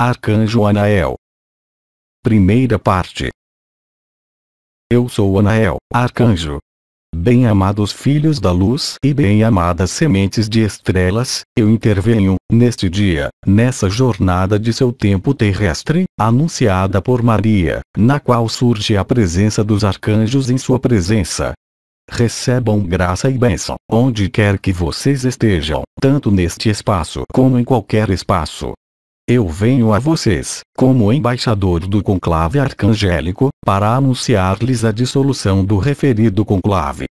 Arcanjo Anael. Primeira parte. Eu sou Anael, Arcanjo. Bem-amados filhos da luz e bem-amadas sementes de estrelas, eu intervenho, neste dia, nessa jornada de seu tempo terrestre, anunciada por Maria, na qual surge a presença dos arcanjos em sua presença, recebam graça e bênção, onde quer que vocês estejam, tanto neste espaço como em qualquer espaço, eu venho a vocês, como embaixador do conclave arcangélico, para anunciar-lhes a dissolução do referido conclave.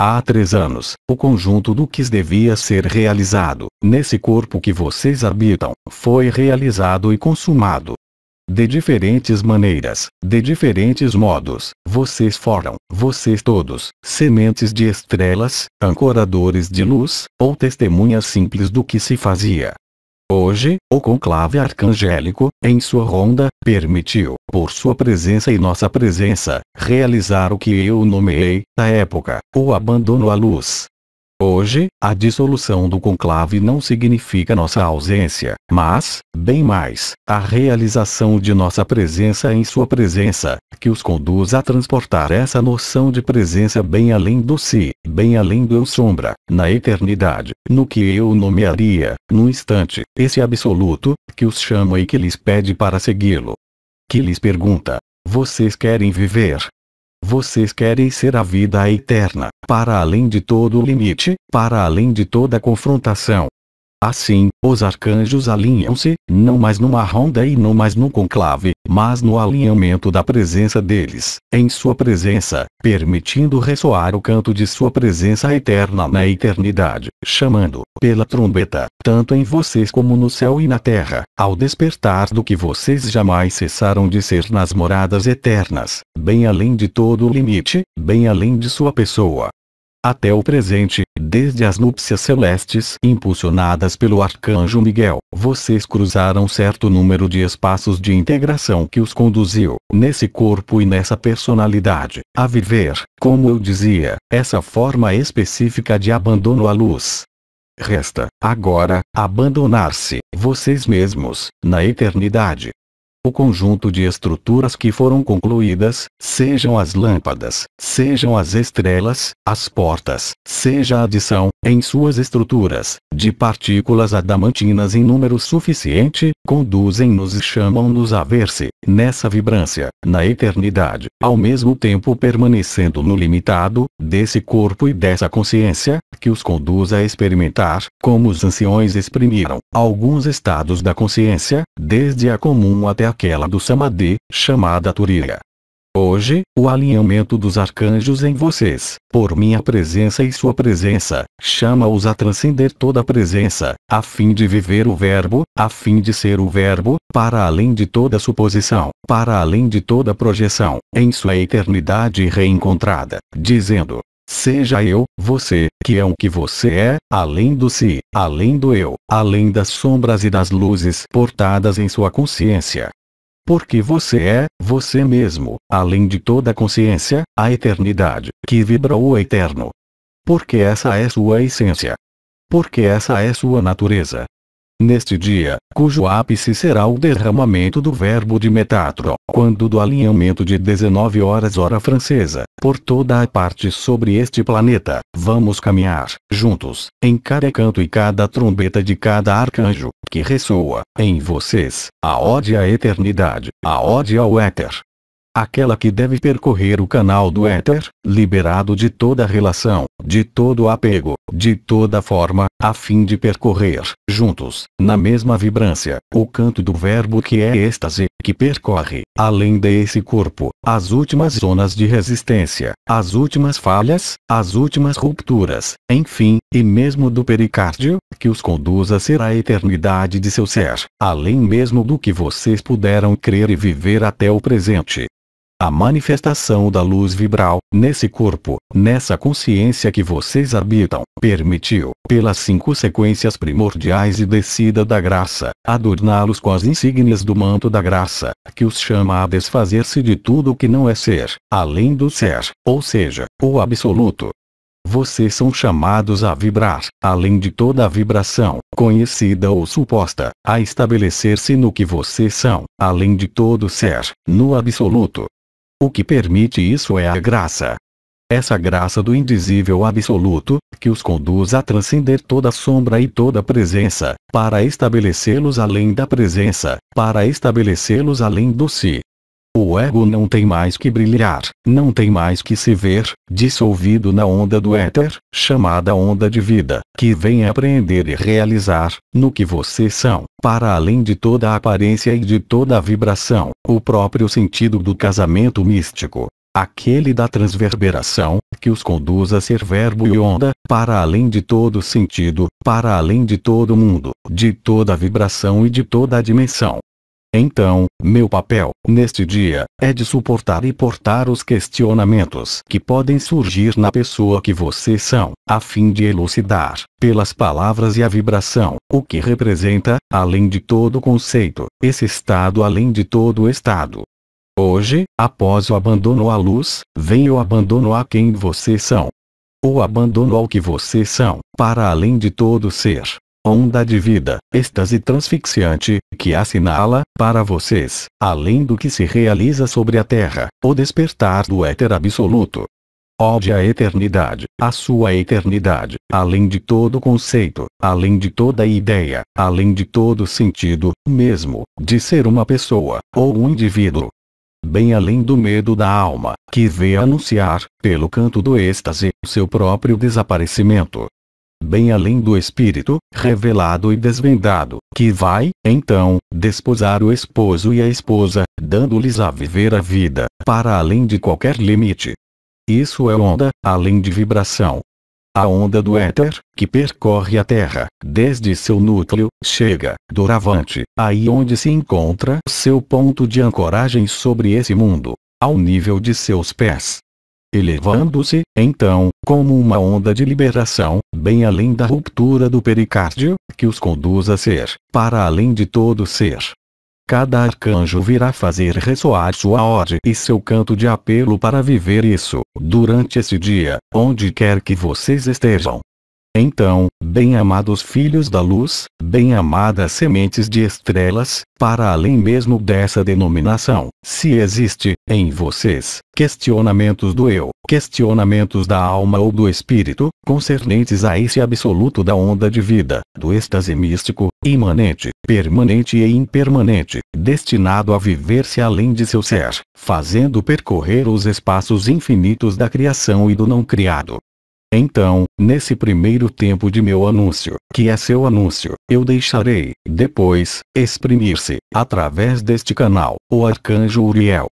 Há três anos, o conjunto do que devia ser realizado, nesse corpo que vocês habitam, foi realizado e consumado. De diferentes maneiras, de diferentes modos, vocês foram, vocês todos, sementes de estrelas, ancoradores de luz, ou testemunhas simples do que se fazia, Hoje, o conclave arcangélico, em sua ronda, permitiu, por sua presença e nossa presença, realizar o que eu nomeei, na época, o abandono à luz, Hoje, a dissolução do conclave não significa nossa ausência, mas, bem mais, a realização de nossa presença em sua presença, que os conduz a transportar essa noção de presença bem além do si, bem além do eu sombra, na eternidade, no que eu nomearia, no instante, esse absoluto, que os chama e que lhes pede para segui-lo. Que lhes pergunta, vocês querem viver, vocês querem ser a vida eterna, para além de todo limite, para além de toda confrontação, Assim, os arcanjos alinham-se, não mais numa ronda e não mais no conclave, mas no alinhamento da presença deles, em sua presença, permitindo ressoar o canto de sua presença eterna na eternidade, chamando, pela trombeta, tanto em vocês como no céu e na terra, ao despertar do que vocês jamais cessaram de ser nas moradas eternas, bem além de todo o limite, bem além de sua pessoa, até o presente, desde as núpcias celestes impulsionadas pelo arcanjo Miguel, vocês cruzaram certo número de espaços de integração que os conduziu, nesse corpo e nessa personalidade, a viver, como eu dizia, essa forma específica de abandono à luz. Resta, agora, abandonar-se, vocês mesmos, na eternidade, o conjunto de estruturas que foram concluídas, sejam as lâmpadas, sejam as estrelas, as portas, seja a adição, em suas estruturas, de partículas adamantinas em número suficiente, conduzem-nos e chamam-nos a ver-se, nessa vibrância, na eternidade, ao mesmo tempo permanecendo no limitado, desse corpo e dessa consciência, que os conduz a experimentar, como os anciões exprimiram, alguns estados da consciência, desde a comum até aquela do Samadhi, chamada Turiya. Hoje, o alinhamento dos arcanjos em vocês, por minha presença e sua presença, chama-os a transcender toda a presença, a fim de viver o Verbo, a fim de ser o Verbo, para além de toda suposição, para além de toda projeção, em sua eternidade reencontrada, dizendo: Seja eu, você, que é o que você é, além do si, além do eu, além das sombras e das luzes portadas em sua consciência. Porque você é, você mesmo, além de toda consciência, a eternidade, que vibra o eterno. Porque essa é sua essência. Porque essa é sua natureza, Neste dia, cujo ápice será o derramamento do verbo de Metatron, quando do alinhamento de 19 horas hora francesa, por toda a parte sobre este planeta, vamos caminhar, juntos, em cada canto e cada trombeta de cada arcanjo, que ressoa, em vocês, a ode à eternidade, a ode ao éter, aquela que deve percorrer o canal do éter, liberado de toda relação, de todo apego, de toda forma, a fim de percorrer, juntos, na mesma vibrância, o canto do verbo que é êxtase, que percorre, além desse corpo, as últimas zonas de resistência, as últimas falhas, as últimas rupturas, enfim, e mesmo do pericárdio, que os conduz a ser a eternidade de seu ser, além mesmo do que vocês puderam crer e viver até o presente a manifestação da luz vibral, nesse corpo, nessa consciência que vocês habitam, permitiu, pelas cinco sequências primordiais e descida da graça, adorná-los com as insígnias do manto da graça, que os chama a desfazer-se de tudo o que não é ser, além do ser, ou seja, o absoluto. Vocês são chamados a vibrar, além de toda a vibração, conhecida ou suposta, a estabelecer-se no que vocês são, além de todo ser, no absoluto. O que permite isso é a graça. Essa graça do indizível absoluto, que os conduz a transcender toda sombra e toda presença, para estabelecê-los além da presença, para estabelecê-los além do si, o ego não tem mais que brilhar, não tem mais que se ver, dissolvido na onda do éter, chamada onda de vida, que vem apreender e realizar, no que vocês são, para além de toda a aparência e de toda a vibração, o próprio sentido do casamento místico aquele da transverberação, que os conduz a ser verbo e onda, para além de todo sentido, para além de todo mundo, de toda vibração e de toda dimensão. Então, meu papel, neste dia, é de suportar e portar os questionamentos que podem surgir na pessoa que vocês são, a fim de elucidar, pelas palavras e a vibração, o que representa, além de todo conceito, esse estado além de todo estado. Hoje, após o abandono à luz, vem o abandono a quem vocês são. O abandono ao que vocês são, para além de todo ser, onda de vida, êxtase transfixiante, que assinala, para vocês, além do que se realiza sobre a Terra, o despertar do éter absoluto. Ode à eternidade, a sua eternidade, além de todo conceito, além de toda ideia, além de todo sentido, mesmo, de ser uma pessoa, ou um indivíduo. Bem além do medo da alma, que vê anunciar, pelo canto do êxtase, seu próprio desaparecimento bem além do espírito, revelado e desvendado, que vai, então, desposar o esposo e a esposa, dando-lhes a viver a vida, para além de qualquer limite. Isso é onda, além de vibração. A onda do éter, que percorre a Terra, desde seu núcleo, chega, doravante, aí onde se encontra seu ponto de ancoragem sobre esse mundo, ao nível de seus pés elevando-se, então, como uma onda de liberação, bem além da ruptura do pericárdio, que os conduz a ser, para além de todo ser. Cada arcanjo virá fazer ressoar sua ode e seu canto de apelo para viver isso, durante esse dia, onde quer que vocês estejam. Então, bem-amados filhos da luz, bem-amadas sementes de estrelas, para além mesmo dessa denominação, se existe, em vocês, questionamentos do eu, questionamentos da alma ou do espírito, concernentes a esse absoluto da onda de vida, do êxtase místico, imanente, permanente e impermanente, destinado a viver-se além de seu ser, fazendo percorrer os espaços infinitos da criação e do não criado, então, nesse primeiro tempo de meu anúncio, que é seu anúncio, eu deixarei, depois, exprimir-se, através deste canal, o arcanjo Uriel,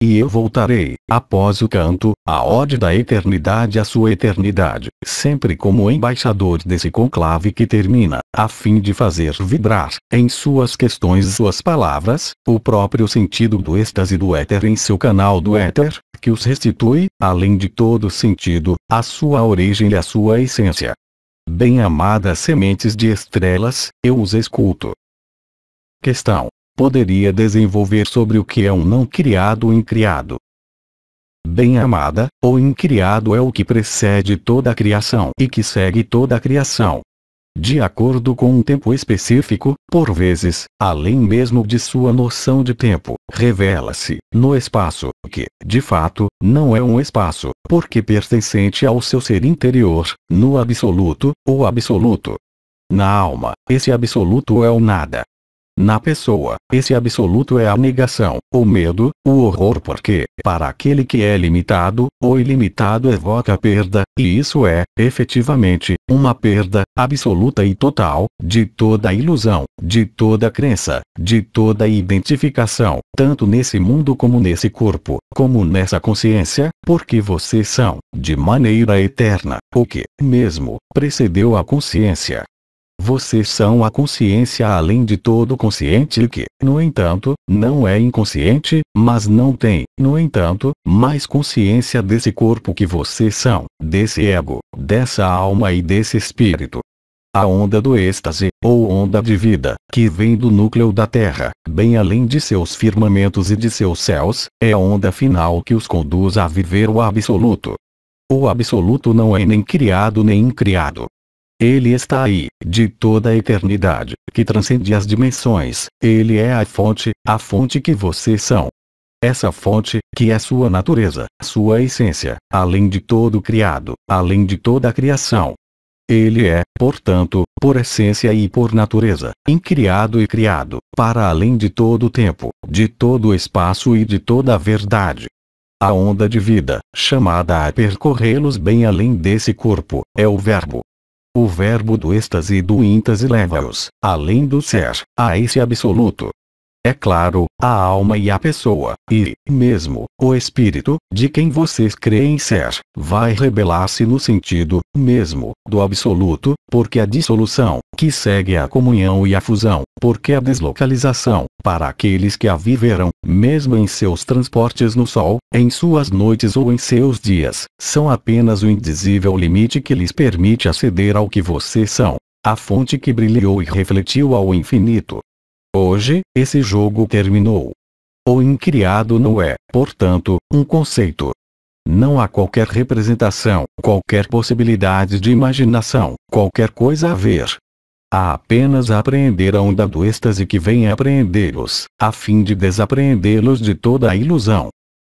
e eu voltarei, após o canto, a ode da eternidade à sua eternidade, sempre como embaixador desse conclave que termina, a fim de fazer vibrar, em suas questões suas palavras, o próprio sentido do êxtase do éter em seu canal do éter, que os restitui, além de todo sentido, a sua origem e a sua essência. Bem-amadas sementes de estrelas, eu os escuto. Questão poderia desenvolver sobre o que é um não criado incriado. Bem-amada, o incriado é o que precede toda a criação e que segue toda a criação. De acordo com um tempo específico, por vezes, além mesmo de sua noção de tempo, revela-se, no espaço, que, de fato, não é um espaço, porque pertencente ao seu ser interior, no absoluto, o absoluto. Na alma, esse absoluto é o nada, na pessoa, esse absoluto é a negação, o medo, o horror porque, para aquele que é limitado, o ilimitado evoca perda, e isso é, efetivamente, uma perda, absoluta e total, de toda ilusão, de toda crença, de toda identificação, tanto nesse mundo como nesse corpo, como nessa consciência, porque vocês são, de maneira eterna, o que, mesmo, precedeu a consciência, vocês são a consciência além de todo consciente que, no entanto, não é inconsciente, mas não tem, no entanto, mais consciência desse corpo que vocês são, desse ego, dessa alma e desse espírito. A onda do êxtase, ou onda de vida, que vem do núcleo da Terra, bem além de seus firmamentos e de seus céus, é a onda final que os conduz a viver o absoluto. O absoluto não é nem criado nem incriado, ele está aí, de toda a eternidade, que transcende as dimensões, ele é a fonte, a fonte que vocês são. Essa fonte, que é sua natureza, sua essência, além de todo criado, além de toda a criação. Ele é, portanto, por essência e por natureza, incriado e criado, para além de todo o tempo, de todo o espaço e de toda a verdade. A onda de vida, chamada a percorrê-los bem além desse corpo, é o Verbo, o verbo do êxtase e do íntase leva-os, além do ser, a esse absoluto é claro, a alma e a pessoa, e, mesmo, o espírito, de quem vocês creem ser, vai rebelar-se no sentido, mesmo, do absoluto, porque a dissolução, que segue a comunhão e a fusão, porque a deslocalização, para aqueles que a viveram, mesmo em seus transportes no sol, em suas noites ou em seus dias, são apenas o indizível limite que lhes permite aceder ao que vocês são a fonte que brilhou e refletiu ao infinito, Hoje, esse jogo terminou. O incriado não é, portanto, um conceito. Não há qualquer representação, qualquer possibilidade de imaginação, qualquer coisa a ver. Há apenas a apreender a onda do êxtase que vem a los a fim de desapreendê-los de toda a ilusão.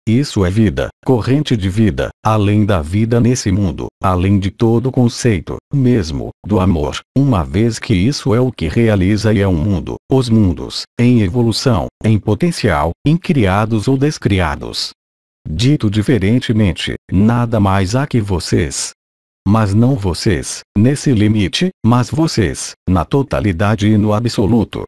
Isso é vida, corrente de vida, além da vida nesse mundo, além de todo conceito, mesmo, do amor, uma vez que isso é o que realiza e é um mundo, os mundos, em evolução, em potencial, incriados ou descriados. Dito diferentemente, nada mais há que vocês, mas não vocês, nesse limite, mas vocês, na totalidade e no absoluto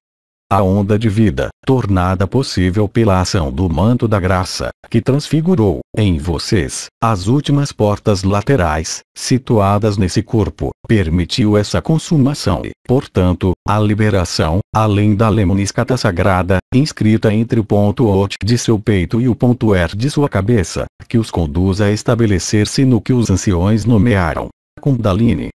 a onda de vida, tornada possível pela ação do manto da graça, que transfigurou, em vocês, as últimas portas laterais, situadas nesse corpo, permitiu essa consumação e, portanto, a liberação, além da lemniscata sagrada, inscrita entre o ponto OT de seu peito e o ponto ER de sua cabeça, que os conduz a estabelecer-se no que os anciões nomearam Kundalini,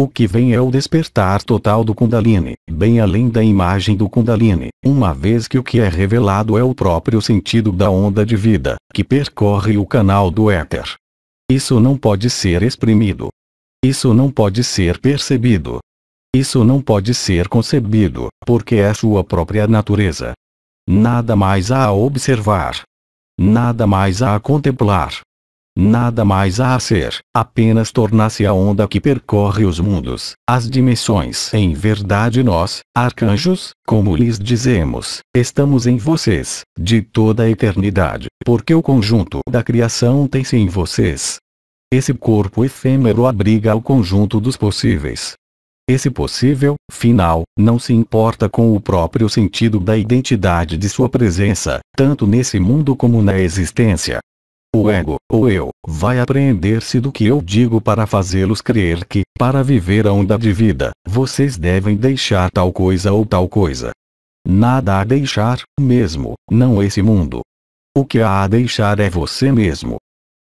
o que vem é o despertar total do Kundalini, bem além da imagem do Kundalini, uma vez que o que é revelado é o próprio sentido da onda de vida, que percorre o canal do éter. Isso não pode ser exprimido. Isso não pode ser percebido. Isso não pode ser concebido, porque é sua própria natureza. Nada mais há a observar. Nada mais há a contemplar. Nada mais há a ser, apenas tornasse se a onda que percorre os mundos, as dimensões. Em verdade nós, arcanjos, como lhes dizemos, estamos em vocês, de toda a eternidade, porque o conjunto da criação tem-se em vocês. Esse corpo efêmero abriga o conjunto dos possíveis, esse possível, final, não se importa com o próprio sentido da identidade de sua presença, tanto nesse mundo como na existência. O ego, ou eu, vai apreender-se do que eu digo para fazê-los crer que, para viver a onda de vida, vocês devem deixar tal coisa ou tal coisa. Nada a deixar, mesmo, não esse mundo. O que há a deixar é você mesmo.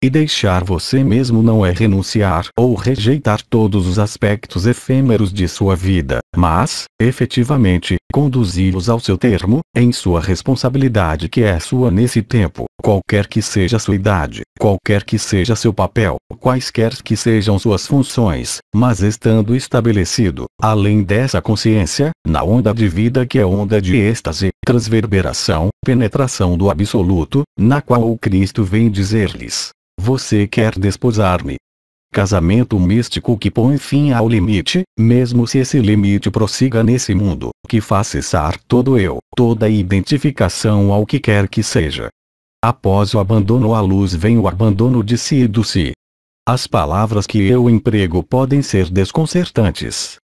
E deixar você mesmo não é renunciar ou rejeitar todos os aspectos efêmeros de sua vida, mas, efetivamente, conduzi-los ao seu termo, em sua responsabilidade que é sua nesse tempo qualquer que seja sua idade, qualquer que seja seu papel, quaisquer que sejam suas funções, mas estando estabelecido, além dessa consciência, na onda de vida que é onda de êxtase, transverberação, penetração do absoluto, na qual o Cristo vem dizer-lhes: Você quer desposar-me? Casamento místico que põe fim ao limite, mesmo se esse limite prossiga nesse mundo, que faz cessar todo eu, toda identificação ao que quer que seja, Após o abandono à luz vem o abandono de si e do si. As palavras que eu emprego podem ser desconcertantes.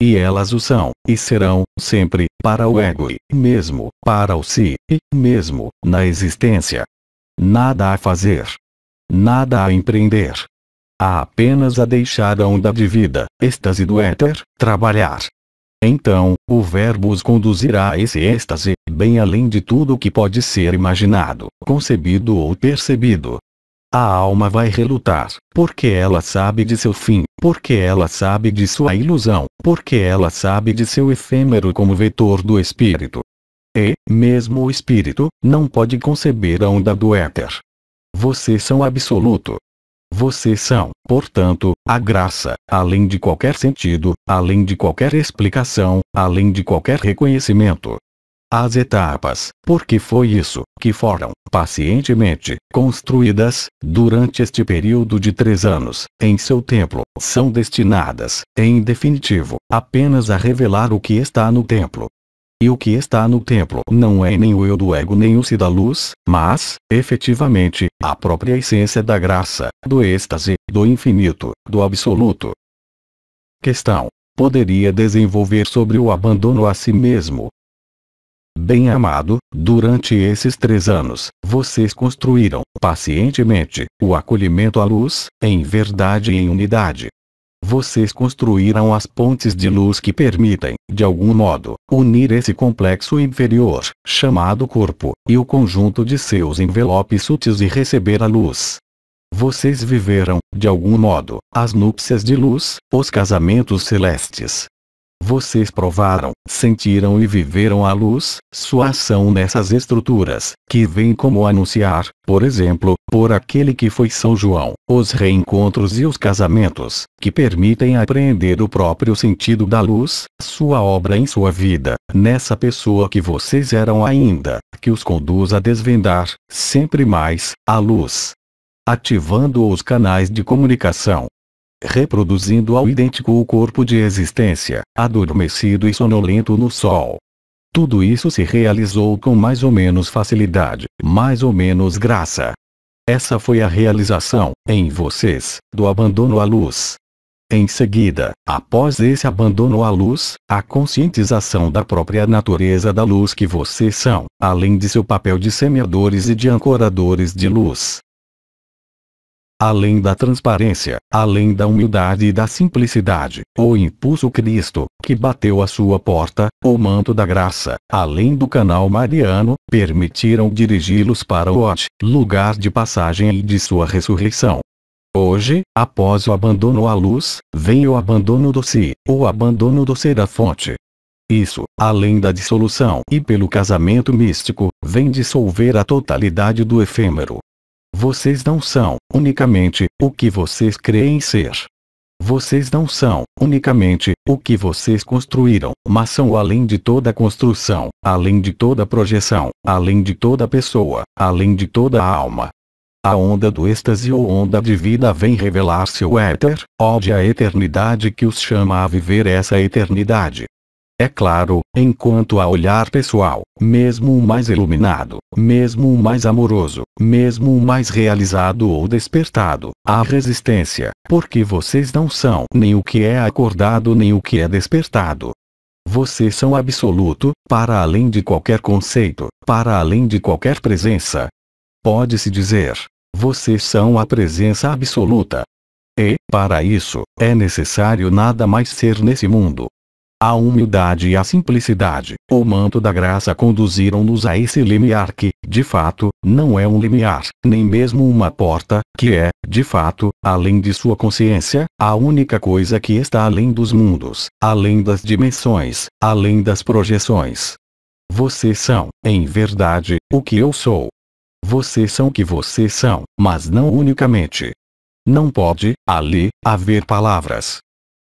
E elas o são, e serão, sempre, para o ego e mesmo, para o si, e mesmo, na existência. Nada a fazer. Nada a empreender. Há apenas a deixar a onda de vida, êxtase do éter, trabalhar, então, o Verbo os conduzirá a esse êxtase, bem além de tudo o que pode ser imaginado, concebido ou percebido. A alma vai relutar, porque ela sabe de seu fim, porque ela sabe de sua ilusão, porque ela sabe de seu efêmero como vetor do espírito. E, mesmo o espírito, não pode conceber a onda do éter. Vocês são absoluto, vocês são, portanto, a graça, além de qualquer sentido, além de qualquer explicação, além de qualquer reconhecimento. As etapas, porque foi isso, que foram, pacientemente, construídas, durante este período de três anos, em seu templo, são destinadas, em definitivo, apenas a revelar o que está no templo, e o que está no templo não é nem o eu do ego nem o si da luz, mas, efetivamente, a própria essência da graça, do êxtase, do infinito, do absoluto. Questão. Poderia desenvolver sobre o abandono a si mesmo. Bem amado, durante esses três anos, vocês construíram, pacientemente, o acolhimento à luz, em verdade e em unidade vocês construíram as pontes de luz que permitem, de algum modo, unir esse complexo inferior, chamado corpo, e o conjunto de seus envelopes sutis e receber a luz. Vocês viveram, de algum modo, as núpcias de luz, os casamentos celestes, vocês provaram, sentiram e viveram a luz, sua ação nessas estruturas, que vem como anunciar, por exemplo, por aquele que foi São João, os reencontros e os casamentos, que permitem apreender o próprio sentido da luz, sua obra em sua vida, nessa pessoa que vocês eram ainda, que os conduz a desvendar, sempre mais, a luz ativando os canais de comunicação, reproduzindo ao idêntico o corpo de existência, adormecido e sonolento no sol. Tudo isso se realizou com mais ou menos facilidade, mais ou menos graça. Essa foi a realização, em vocês, do abandono à luz. Em seguida, após esse abandono à luz, a conscientização da própria natureza da luz que vocês são, além de seu papel de semeadores e de ancoradores de luz, além da transparência, além da humildade e da simplicidade, o impulso Cristo, que bateu a sua porta, o manto da graça, além do canal mariano, permitiram dirigi-los para o Ot, lugar de passagem e de sua ressurreição. Hoje, após o abandono à luz, vem o abandono do si, o abandono do ser da fonte. Isso, além da dissolução e pelo casamento místico, vem dissolver a totalidade do efêmero, vocês não são, unicamente, o que vocês creem ser. Vocês não são, unicamente, o que vocês construíram, mas são além de toda construção, além de toda projeção, além de toda pessoa, além de toda alma. A onda do êxtase ou onda de vida vem revelar seu éter, ode a eternidade que os chama a viver essa eternidade, é claro, enquanto a olhar pessoal, mesmo o mais iluminado, mesmo o mais amoroso, mesmo o mais realizado ou despertado, há resistência, porque vocês não são nem o que é acordado nem o que é despertado. Vocês são absoluto, para além de qualquer conceito, para além de qualquer presença. Pode-se dizer, vocês são a presença absoluta. E, para isso, é necessário nada mais ser nesse mundo, a humildade e a simplicidade, o manto da graça conduziram-nos a esse limiar que, de fato, não é um limiar, nem mesmo uma porta, que é, de fato, além de sua consciência, a única coisa que está além dos mundos, além das dimensões, além das projeções. Vocês são, em verdade, o que eu sou. Vocês são o que vocês são, mas não unicamente. Não pode, ali, haver palavras,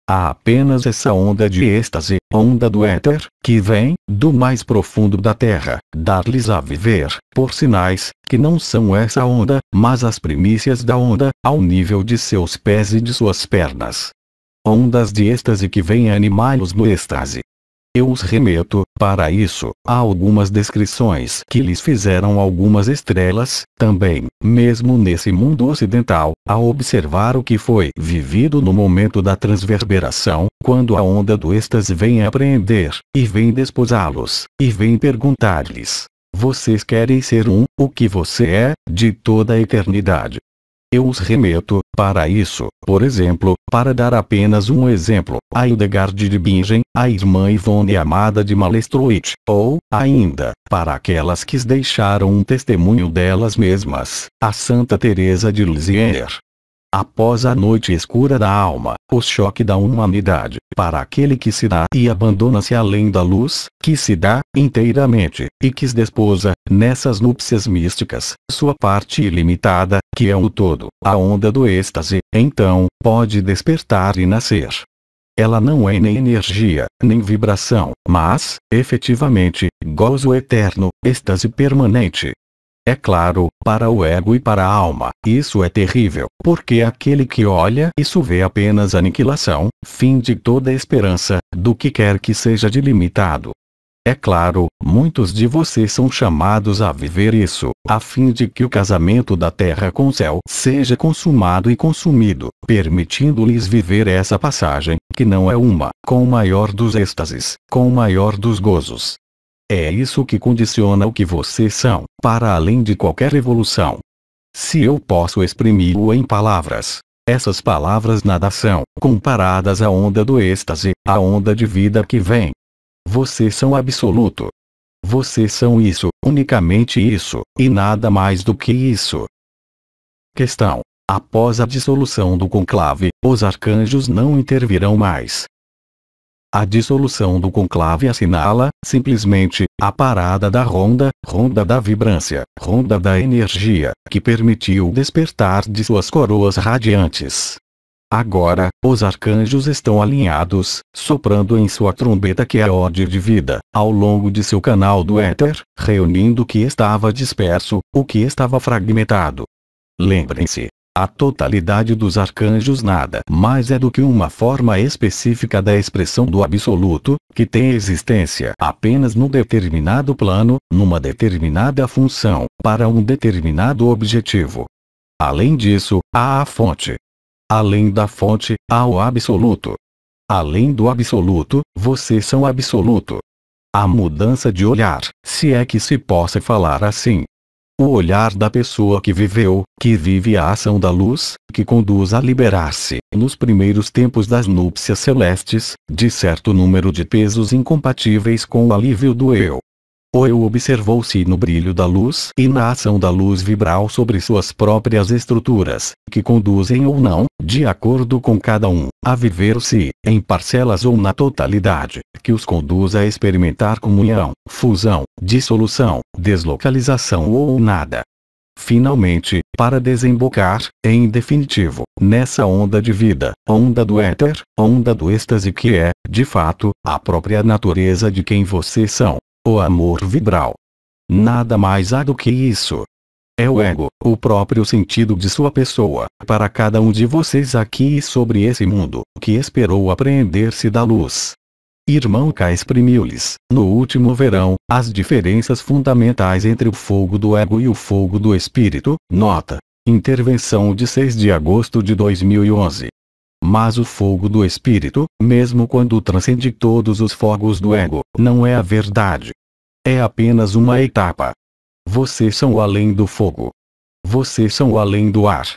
Há apenas essa onda de êxtase, onda do éter, que vem, do mais profundo da terra, dar-lhes a viver, por sinais, que não são essa onda, mas as primícias da onda, ao nível de seus pés e de suas pernas. Ondas de êxtase que vêm animá-los no êxtase. Eu os remeto, para isso, há algumas descrições que lhes fizeram algumas estrelas, também, mesmo nesse mundo ocidental, a observar o que foi vivido no momento da transverberação, quando a onda do êxtase vem apreender, e vem desposá-los, e vem perguntar-lhes. Vocês querem ser um, o que você é, de toda a eternidade. Eu os remeto, para isso, por exemplo, para dar apenas um exemplo, a Hildegard de Bingen, a irmã Ivone amada de Malestroit, ou, ainda, para aquelas que deixaram um testemunho delas mesmas, a Santa Teresa de Lisieux, após a noite escura da alma, o choque da humanidade, para aquele que se dá e abandona-se além da luz, que se dá, inteiramente, e que desposa, nessas núpcias místicas, sua parte ilimitada, que é o todo, a onda do êxtase, então, pode despertar e nascer. Ela não é nem energia, nem vibração, mas, efetivamente, gozo eterno, êxtase permanente, é claro, para o ego e para a alma, isso é terrível, porque aquele que olha isso vê apenas aniquilação, fim de toda esperança, do que quer que seja delimitado. É claro, muitos de vocês são chamados a viver isso, a fim de que o casamento da terra com o céu seja consumado e consumido, permitindo-lhes viver essa passagem, que não é uma, com o maior dos êxtases, com o maior dos gozos, é isso que condiciona o que vocês são, para além de qualquer evolução. Se eu posso exprimi-lo em palavras, essas palavras nada são comparadas à onda do êxtase, à onda de vida que vem. Vocês são absoluto. Vocês são isso, unicamente isso, e nada mais do que isso. Questão. Após a dissolução do conclave, os arcanjos não intervirão mais, a dissolução do conclave assinala, simplesmente, a parada da ronda, ronda da vibrância, ronda da energia, que permitiu o despertar de suas coroas radiantes. Agora, os arcanjos estão alinhados, soprando em sua trombeta que é a ode de vida, ao longo de seu canal do éter, reunindo o que estava disperso, o que estava fragmentado. Lembrem-se, a totalidade dos arcanjos nada mais é do que uma forma específica da expressão do absoluto, que tem existência apenas num determinado plano, numa determinada função, para um determinado objetivo. Além disso, há a fonte. Além da fonte, há o absoluto. Além do absoluto, vocês são absoluto. A mudança de olhar, se é que se possa falar assim, o olhar da pessoa que viveu, que vive a ação da luz, que conduz a liberar-se, nos primeiros tempos das núpcias celestes, de certo número de pesos incompatíveis com o alívio do eu eu observou-se no brilho da luz e na ação da luz vibral sobre suas próprias estruturas, que conduzem ou não, de acordo com cada um, a viver-se, em parcelas ou na totalidade, que os conduz a experimentar comunhão, fusão, dissolução, deslocalização ou nada. Finalmente, para desembocar, em definitivo, nessa onda de vida, onda do éter, onda do êxtase que é, de fato, a própria natureza de quem vocês são o amor vibral. Nada mais há do que isso. É o ego, o próprio sentido de sua pessoa, para cada um de vocês aqui e sobre esse mundo, que esperou apreender-se da luz. Irmão K exprimiu-lhes, no último verão, as diferenças fundamentais entre o fogo do ego e o fogo do espírito, nota. Intervenção de 6 de agosto de 2011. Mas o fogo do espírito, mesmo quando transcende todos os fogos do ego, não é a verdade. É apenas uma etapa. Vocês são além do fogo. Vocês são além do ar.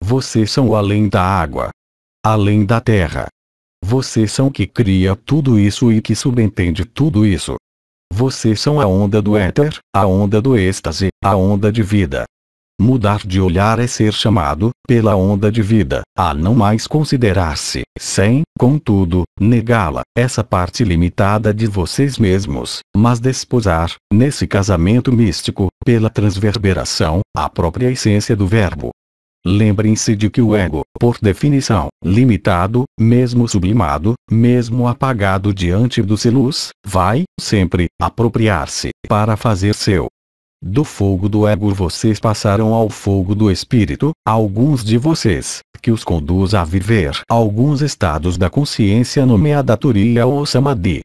Vocês são além da água. Além da terra. Vocês são que cria tudo isso e que subentende tudo isso. Vocês são a onda do éter, a onda do êxtase, a onda de vida, Mudar de olhar é ser chamado, pela onda de vida, a não mais considerar-se, sem, contudo, negá-la, essa parte limitada de vocês mesmos, mas desposar, nesse casamento místico, pela transverberação, a própria essência do verbo. Lembrem-se de que o ego, por definição, limitado, mesmo sublimado, mesmo apagado diante do luz, vai, sempre, apropriar-se, para fazer seu, do fogo do ego vocês passaram ao fogo do espírito, alguns de vocês, que os conduz a viver alguns estados da consciência nomeada Turiya ou Samadhi.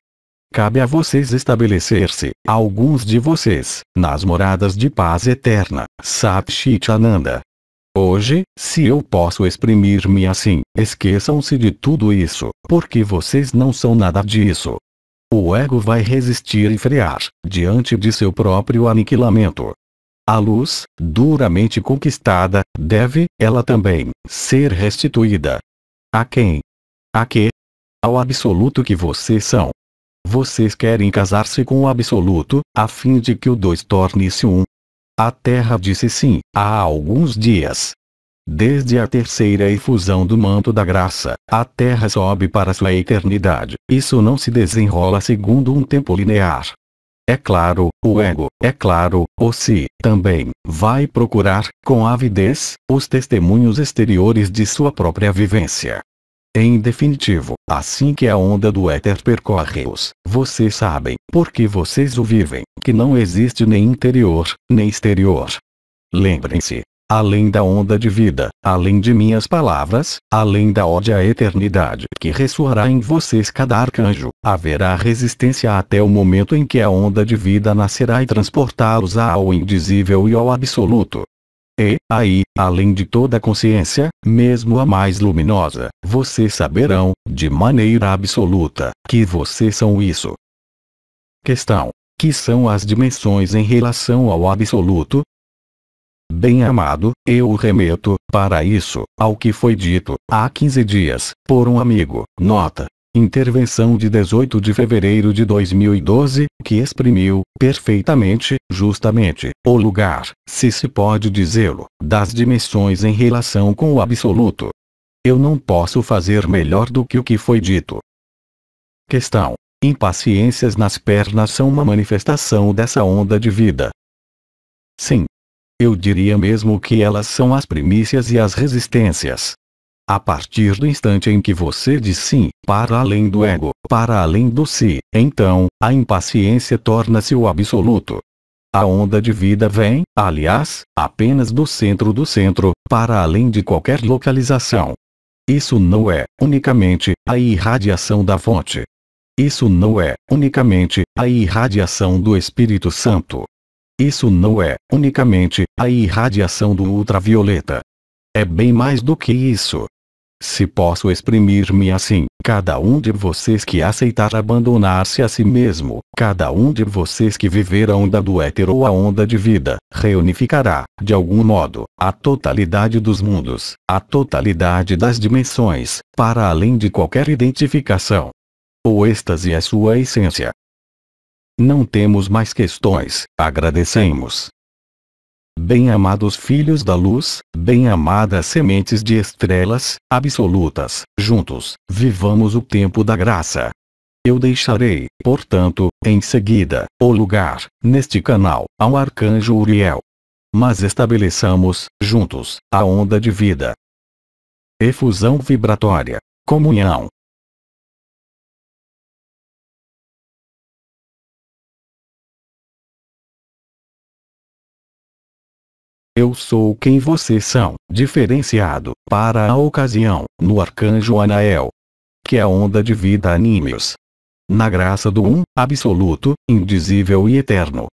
Cabe a vocês estabelecer-se, alguns de vocês, nas moradas de paz eterna, Ananda. Hoje, se eu posso exprimir-me assim, esqueçam-se de tudo isso, porque vocês não são nada disso, o ego vai resistir e frear, diante de seu próprio aniquilamento. A luz, duramente conquistada, deve, ela também, ser restituída. A quem? A que? Ao absoluto que vocês são. Vocês querem casar-se com o absoluto, a fim de que o dois torne-se um. A Terra disse sim, há alguns dias, Desde a terceira efusão do manto da graça, a Terra sobe para sua eternidade. Isso não se desenrola segundo um tempo linear. É claro, o ego, é claro, o si, também, vai procurar, com avidez, os testemunhos exteriores de sua própria vivência. Em definitivo, assim que a onda do éter percorre-os, vocês sabem, porque vocês o vivem, que não existe nem interior, nem exterior. Lembrem-se, além da onda de vida, além de minhas palavras, além da ódia à eternidade que ressoará em vocês cada arcanjo, haverá resistência até o momento em que a onda de vida nascerá e transportá-los ao indizível e ao absoluto. E, aí, além de toda a consciência, mesmo a mais luminosa, vocês saberão, de maneira absoluta, que vocês são isso. Questão. Que são as dimensões em relação ao absoluto? Bem amado, eu o remeto, para isso, ao que foi dito, há 15 dias, por um amigo. Nota. Intervenção de 18 de fevereiro de 2012, que exprimiu, perfeitamente, justamente, o lugar, se se pode dizê-lo, das dimensões em relação com o absoluto. Eu não posso fazer melhor do que o que foi dito. Questão. Impaciências nas pernas são uma manifestação dessa onda de vida. Sim, eu diria mesmo que elas são as primícias e as resistências. A partir do instante em que você diz sim, para além do ego, para além do si, então, a impaciência torna-se o absoluto. A onda de vida vem, aliás, apenas do centro do centro, para além de qualquer localização. Isso não é, unicamente, a irradiação da fonte. Isso não é, unicamente, a irradiação do Espírito Santo. Isso não é, unicamente, a irradiação do ultravioleta. É bem mais do que isso. Se posso exprimir-me assim, cada um de vocês que aceitar abandonar-se a si mesmo, cada um de vocês que viver a onda do éter ou a onda de vida, reunificará, de algum modo, a totalidade dos mundos, a totalidade das dimensões, para além de qualquer identificação. O êxtase é sua essência, não temos mais questões, agradecemos. Bem-amados filhos da luz, bem-amadas sementes de estrelas, absolutas, juntos, vivamos o tempo da graça. Eu deixarei, portanto, em seguida, o lugar, neste canal, ao arcanjo Uriel. Mas estabeleçamos, juntos, a onda de vida. Efusão vibratória. Comunhão, Eu sou quem vocês são, diferenciado, para a ocasião, no Arcanjo Anael. Que é a onda de vida animes. Na graça do Um, absoluto, indizível e eterno,